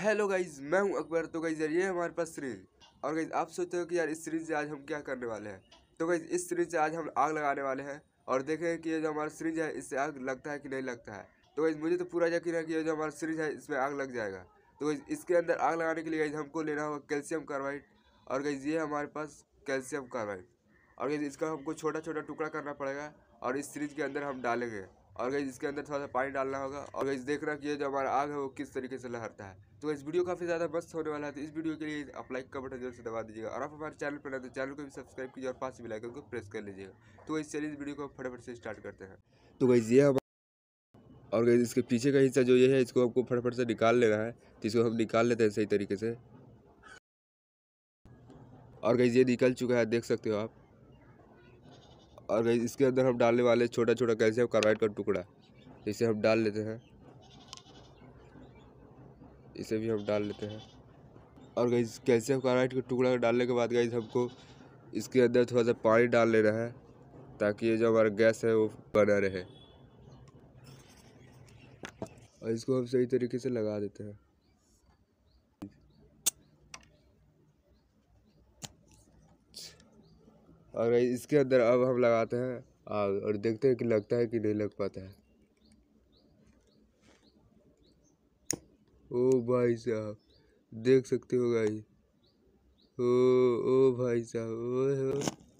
Hello guys मैं हूं अकबर तो गाइज ये हमारे पास सीरीज और गाइज आप सोचते हो कि यार इस सीरीज से आज हम क्या करने वाले हैं तो गाइज इस सीरीज से आज हम आग लगाने वाले हैं और देखें कि ये जो हमारा सीरीज है इससे आग लगता है कि नहीं लगता है तो गाइज मुझे तो पूरा यकीन है कि ये जो हमारा सीरीज है इसमें आग लग जाएगा तो गाइज इसके अंदर आग लगाने के लिए गाइज हमको लेना होगा कैल्शियम कार्बाइड और गाइज ये हमारे पास कैल्शियम कार्बाइड और गाइज इसका हमको छोटा छोटा टुकड़ा करना पड़ेगा और इस सीरीज के अंदर हम डालेंगे और गई इसके अंदर थोड़ा सा पानी डालना होगा और गई देखना कि ये जो हमारा आग है वो किस तरीके से लहरता है तो इस वीडियो काफ़ी ज़्यादा मस्त होने वाला है तो इस वीडियो के लिए आप लाइक का बटन जरूर से दबा दीजिएगा और आप हमारे चैनल पर तो चैनल को भी सब्सक्राइब कीजिए और पास भी लाइकन को प्रेस कर लीजिएगा तो इस चलिए इस वीडियो को फटाफट से स्टार्ट करते हैं तो गई ये हम और गई इसके पीछे का हिस्सा जो ये है इसको आपको फटाफट से निकाल लेना है तो इसको हम निकाल लेते हैं सही तरीके से और गई ये निकल चुका है देख सकते हो आप और इसके अंदर हम डालने वाले छोटा छोटा कैल्शियम कार्बाइड का टुकड़ा इसे हम डाल लेते हैं इसे भी हम डाल लेते हैं और गई कैल्शियम कार्बाइड का टुकड़ा डालने के बाद गई हमको इसके अंदर थोड़ा सा पानी डाल लेना है ताकि ये जो हमारा गैस है वो बना रहे और इसको हम सही तरीके से लगा देते हैं और इसके अंदर अब हम लगाते हैं आग और देखते हैं कि लगता है कि नहीं लग पाता है ओ भाई साहब देख सकते हो गाई ओ ओ भाई साहब ओ, ओ।